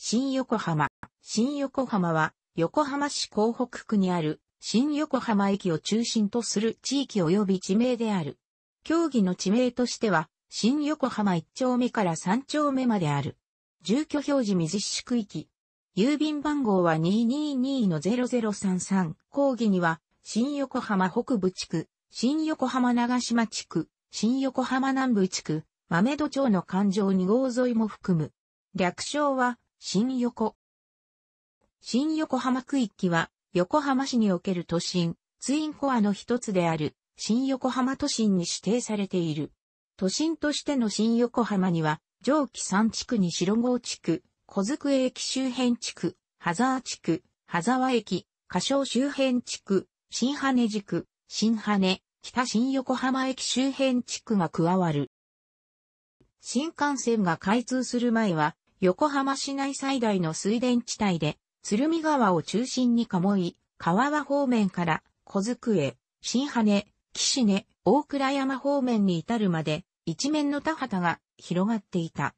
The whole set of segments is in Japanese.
新横浜。新横浜は、横浜市港北区にある、新横浜駅を中心とする地域及び地名である。競技の地名としては、新横浜1丁目から3丁目まである。住居表示未実施区域。郵便番号は222-0033。講義には、新横浜北部地区、新横浜長島地区、新横浜南部地区、豆戸町の環状2号沿いも含む。略称は、新横。新横浜区域は、横浜市における都心、ツインコアの一つである、新横浜都心に指定されている。都心としての新横浜には、上記山地区に白郷地区、小机駅周辺地区、ハザー地区、ハザワ駅、歌唱周辺地区、新羽地区、新羽、根、北新横浜駅周辺地区が加わる。新幹線が開通する前は、横浜市内最大の水田地帯で、鶴見川を中心に鴨居、川和方面から小机、新羽、岸根、大倉山方面に至るまで、一面の田畑が広がっていた。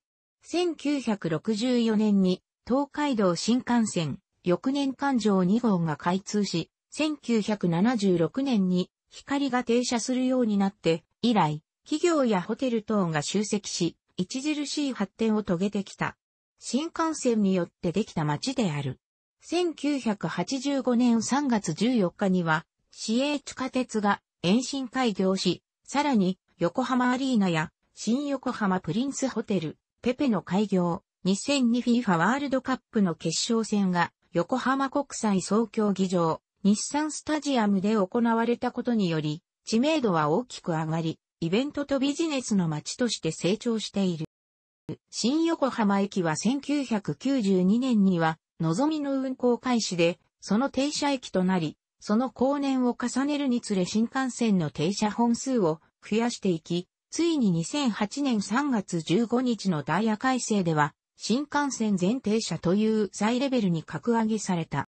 1964年に東海道新幹線、翌年環状2号が開通し、1976年に光が停車するようになって、以来、企業やホテル等が集積し、著しい発展を遂げてきた。新幹線によってできた町である。1985年3月14日には、市営地下鉄が延伸開業し、さらに横浜アリーナや新横浜プリンスホテル、ペペの開業、2002FIFA ワールドカップの決勝戦が横浜国際総競技場、日産スタジアムで行われたことにより、知名度は大きく上がり、イベントとビジネスの街として成長している。新横浜駅は1992年には、のぞみの運行開始で、その停車駅となり、その後年を重ねるにつれ新幹線の停車本数を増やしていき、ついに2008年3月15日のダイヤ改正では、新幹線全停車という再レベルに格上げされた。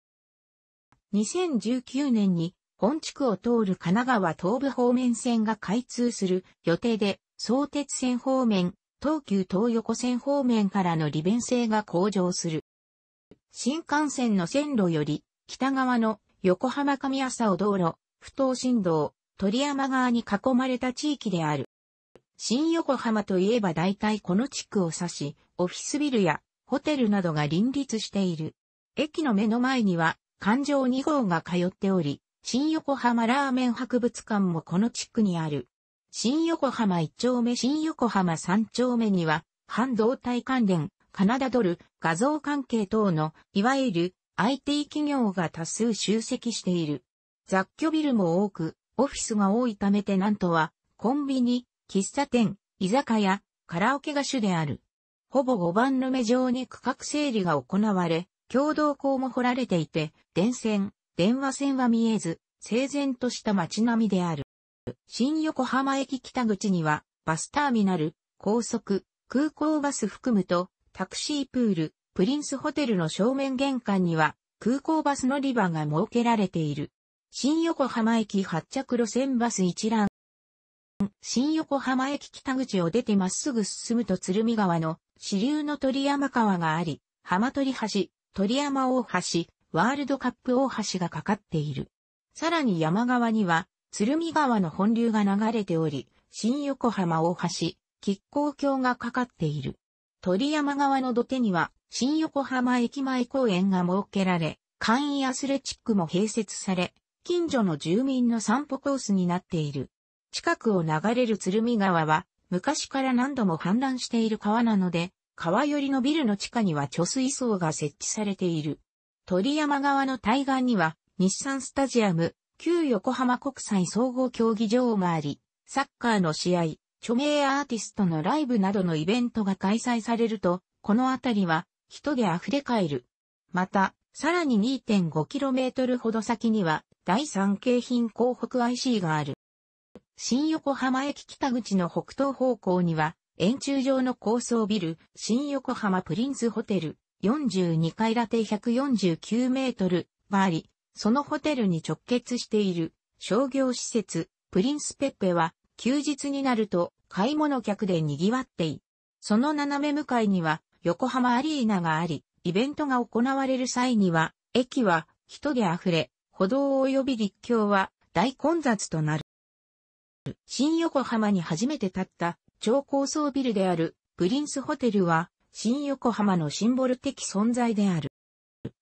2019年に本地区を通る神奈川東部方面線が開通する予定で、相鉄線方面、東急東横線方面からの利便性が向上する。新幹線の線路より北側の横浜上麻生道路、不等振動、鳥山側に囲まれた地域である。新横浜といえば大体この地区を指し、オフィスビルやホテルなどが林立している。駅の目の前には環状2号が通っており、新横浜ラーメン博物館もこの地区にある。新横浜一丁目新横浜三丁目には、半導体関連、カナダドル、画像関係等の、いわゆる IT 企業が多数集積している。雑居ビルも多く、オフィスが多いためテナントは、コンビニ、喫茶店、居酒屋、カラオケが主である。ほぼ5番の目上に区画整理が行われ、共同校も掘られていて、電線、電話線は見えず、整然とした街並みである。新横浜駅北口には、バスターミナル、高速、空港バス含むと、タクシープール、プリンスホテルの正面玄関には、空港バス乗り場が設けられている。新横浜駅発着路線バス一覧。新横浜駅北口を出てまっすぐ進むと鶴見川の支流の鳥山川があり、浜鳥橋、鳥山大橋、ワールドカップ大橋がかかっている。さらに山側には鶴見川の本流が流れており、新横浜大橋、亀甲橋がかかっている。鳥山川の土手には、新横浜駅前公園が設けられ、簡易アスレチックも併設され、近所の住民の散歩コースになっている。近くを流れる鶴見川は、昔から何度も氾濫している川なので、川寄りのビルの地下には貯水槽が設置されている。鳥山川の対岸には、日産スタジアム、旧横浜国際総合競技場があり、サッカーの試合、著名アーティストのライブなどのイベントが開催されると、この辺りは人で溢れ返る。また、さらに 2.5km ほど先には、第三京浜港北 IC がある。新横浜駅北口の北東方向には、円柱状の高層ビル、新横浜プリンスホテル、42階建て149メートルがあり、そのホテルに直結している商業施設、プリンスペッペは、休日になると買い物客で賑わってい。その斜め向かいには、横浜アリーナがあり、イベントが行われる際には、駅は人で溢れ、歩道及び立教は大混雑となる。新横浜に初めて建った超高層ビルであるプリンスホテルは新横浜のシンボル的存在である。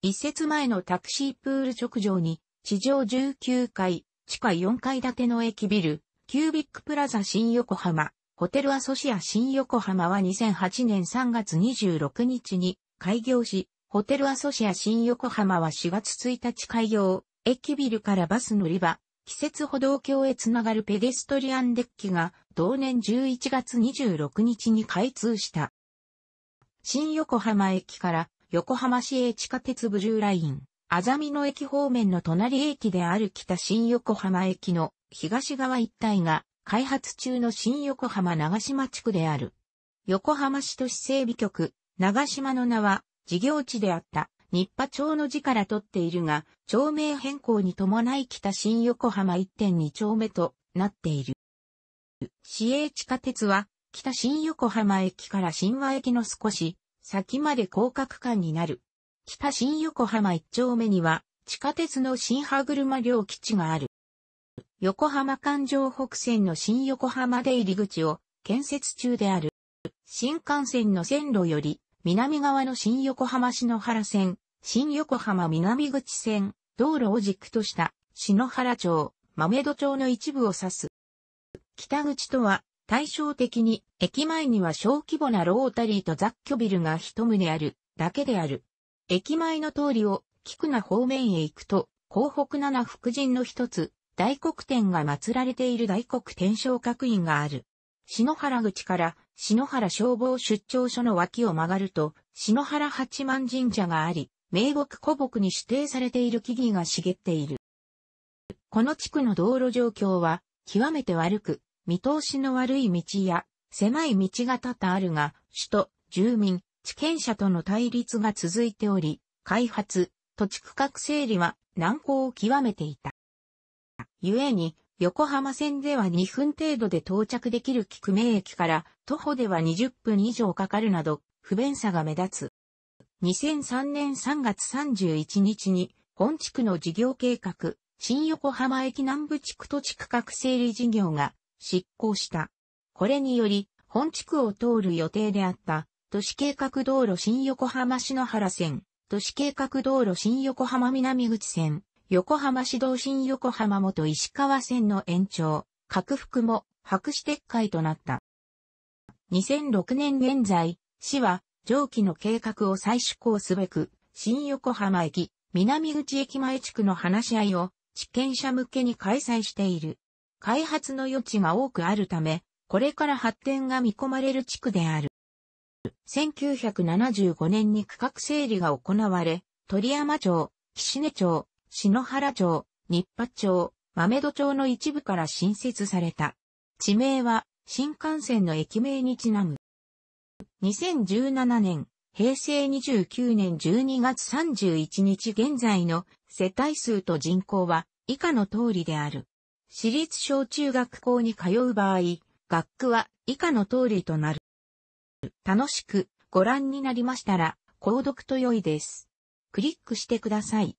一節前のタクシープール直上に、地上19階、地下4階建ての駅ビル、キュービックプラザ新横浜、ホテルアソシア新横浜は2008年3月26日に開業し、ホテルアソシア新横浜は4月1日開業、駅ビルからバス乗り場、季節歩道橋へつながるペデストリアンデッキが同年11月26日に開通した。新横浜駅から横浜市営地下鉄ブルーライン、あざみ野駅方面の隣駅である北新横浜駅の東側一帯が開発中の新横浜長島地区である。横浜市都市整備局、長島の名は事業地であった日波町の字から取っているが、町名変更に伴い北新横浜1.2丁目となっている。市営地下鉄は北新横浜駅から新和駅の少し先まで広角間になる。北新横浜一丁目には、地下鉄の新歯車両基地がある。横浜環状北線の新横浜出入り口を建設中である。新幹線の線路より、南側の新横浜篠原線、新横浜南口線、道路を軸とした篠原町、豆戸町の一部を指す。北口とは、対照的に、駅前には小規模なロータリーと雑居ビルが一棟ある、だけである。駅前の通りを、菊名方面へ行くと、広北七福神の一つ、大黒天が祀られている大黒天昇閣院がある。篠原口から篠原消防出張所の脇を曲がると、篠原八幡神社があり、名木古木に指定されている木々が茂っている。この地区の道路状況は、極めて悪く、見通しの悪い道や狭い道が多々あるが、首都、住民、地権者との対立が続いており、開発、土地区画整理は難航を極めていた。故に、横浜線では2分程度で到着できる菊名駅から徒歩では20分以上かかるなど不便さが目立つ。2003年3月31日に本地区の事業計画、新横浜駅南部地区土地区画整理事業が執行した。これにより、本地区を通る予定であった、都市計画道路新横浜篠原線、都市計画道路新横浜南口線、横浜市道新横浜元石川線の延長、拡幅も白紙撤回となった。2006年現在、市は上記の計画を再施行すべく、新横浜駅、南口駅前地区の話し合いを、地権者向けに開催している。開発の余地が多くあるため、これから発展が見込まれる地区である。1975年に区画整理が行われ、鳥山町、岸根町、篠原町、日波町、豆戸町の一部から新設された。地名は新幹線の駅名にちなむ。2017年、平成29年12月31日現在の世帯数と人口は以下の通りである。私立小中学校に通う場合、学区は以下の通りとなる。楽しくご覧になりましたら、購読と良いです。クリックしてください。